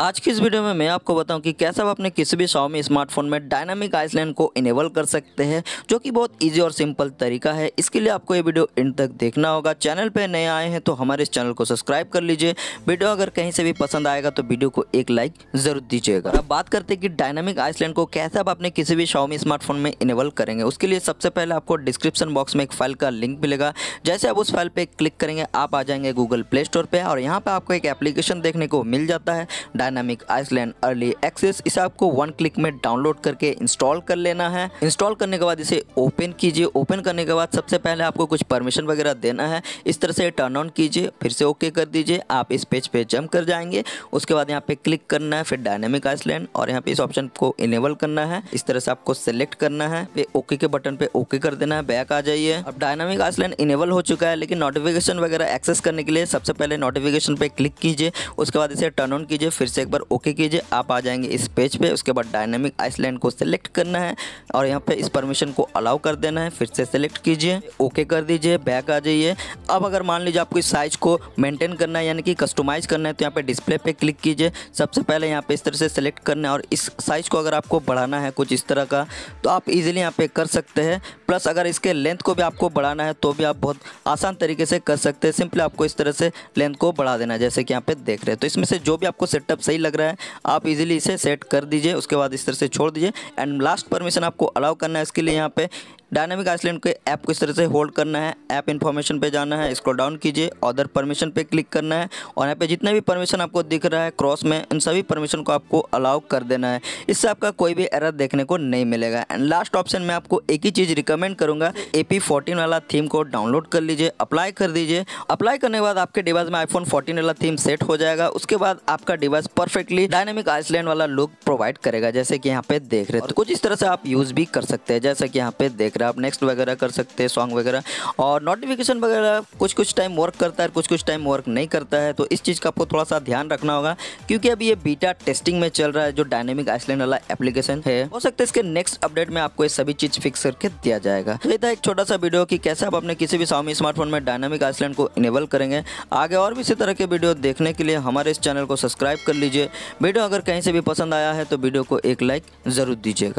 आज की इस वीडियो में मैं आपको बताऊं कि कैसे आप अपने किसी भी शाओमी स्मार्टफोन में डायनामिक आइसलैंड को इनेबल कर सकते हैं जो कि बहुत इजी और सिंपल तरीका है इसके लिए आपको ये वीडियो इन तक देखना होगा चैनल पर नए आए हैं तो हमारे इस चैनल को सब्सक्राइब कर लीजिए वीडियो अगर कहीं से भी पसंद आएगा तो वीडियो को एक लाइक ज़रूर दीजिएगा अब बात करते हैं कि डायनामिक आइसलैंड को कैसे आप अपने किसी भी शाओमी स्मार्टफोन में इनेबल करेंगे उसके लिए सबसे पहले आपको डिस्क्रिप्शन बॉक्स में एक फाइल का लिंक मिलेगा जैसे आप उस फाइल पर क्लिक करेंगे आप आ जाएंगे गूगल प्ले स्टोर पर और यहाँ पर आपको एक एप्लीकेशन देखने को मिल जाता है डायनामिक आइसलैंड अर्ली एक्सेस इसे आपको वन क्लिक में डाउनलोड करके इंस्टॉल कर लेना है इंस्टॉल करने के बाद इसे ओपन कीजिए ओपन करने के बाद सबसे पहले आपको कुछ परमिशन वगैरह देना है इस तरह से टर्न ऑन कीजिए फिर से ओके कर दीजिए आप इस पेज पे जम कर जाएंगे उसके बाद यहाँ पे क्लिक करना है फिर डायनेमिक आइसलैंड और यहाँ पे इस ऑप्शन को इनेबल करना है इस तरह से आपको सेलेक्ट करना है फिर ओके के बटन पे ओके कर देना है बैक आ जाइए अब डायनामिक आइसलैंड इनेबल हो चुका है लेकिन नोटिफिकेशन वगैरह एक्सेस करने के लिए सबसे पहले नोटिफिकेशन पे क्लिक कीजिए उसके बाद इसे टर्न ऑन कीजिए फिर से एक बार ओके कीजिए आप आ जाएंगे इस पेज पे उसके बाद डायनेमिक आइसलैंड को सेलेक्ट करना है और यहाँ पे इस परमिशन को अलाउ कर देना है फिर से सेलेक्ट कीजिए ओके कर दीजिए बैक आ जाइए अब अगर मान लीजिए आपको इस साइज को मेंटेन करना है यानी कि कस्टमाइज़ करना है तो यहाँ पर डिस्प्ले पर क्लिक कीजिए सबसे पहले यहाँ पर इस तरह से सेलेक्ट करना है और इस साइज़ को अगर आपको बढ़ाना है कुछ इस तरह का तो आप ईजिली यहाँ पर कर सकते हैं प्लस अगर इसके लेंथ को भी आपको बढ़ाना है तो भी आप बहुत आसान तरीके से कर सकते हैं सिंपली आपको इस तरह से लेंथ को बढ़ा देना जैसे कि यहाँ पे देख रहे हैं तो इसमें से जो भी आपको सेटअप सही लग रहा है आप इजीली इसे सेट कर दीजिए उसके बाद इस तरह से छोड़ दीजिए एंड लास्ट परमिशन आपको अलाउ करना है इसके लिए यहाँ पे डायनामिक आइसलैंड के ऐप को इस तरह से होल्ड करना है ऐप इन्फॉर्मेशन पे जाना है इसको डाउन कीजिए अदर परमिशन पे क्लिक करना है और यहाँ पे जितने भी परमिशन आपको दिख रहा है क्रॉस में इन सभी परमिशन को आपको अलाउ कर देना है इससे आपका कोई भी एरर देखने को नहीं मिलेगा एंड लास्ट ऑप्शन में आपको एक ही चीज़ रिकमेंड करूँगा ए पी वाला थीम को डाउनलोड कर लीजिए अप्लाई कर दीजिए अप्लाई करने के बाद आपके डिवाइस में आईफोन फोर्टीन वाला थीम सेट हो जाएगा उसके बाद आपका डिवाइस परफेक्टली डायनेमिक आइसलैंड वाला लुक प्रोवाइड करेगा जैसे कि यहाँ पे देख रहे हैं तो कुछ इस तरह से आप यूज़ भी कर सकते हैं जैसे कि यहाँ पे देख रहे हैं आप नेक्स्ट वगैरह कर सकते हैं सॉन्ग वगैरह और नोटिफिकेशन वगैरह कुछ कुछ टाइम वर्क करता है कुछ कुछ टाइम वर्क नहीं करता है तो इस चीज़ का आपको थोड़ा सा ध्यान रखना होगा क्योंकि अभी ये बीटा टेस्टिंग में चल रहा है जो डायनेमिक आइसलैंड वाला एप्लीकेशन है हो सकता है इसके नेक्स्ट अपडेट में आपको ये सभी चीज़ फिक्स करके दिया जाएगा तो ये था एक छोटा सा वीडियो कि कैसे आप अपने किसी भी स्वामी स्मार्टफोन में डायनेमिक आइसलैंड को इनेबल करेंगे आगे और भी इसी तरह के वीडियो देखने के लिए हमारे इस चैनल को सब्सक्राइब कर लीजिए वीडियो अगर कहीं से भी पसंद आया है तो वीडियो को एक लाइक ज़रूर दीजिएगा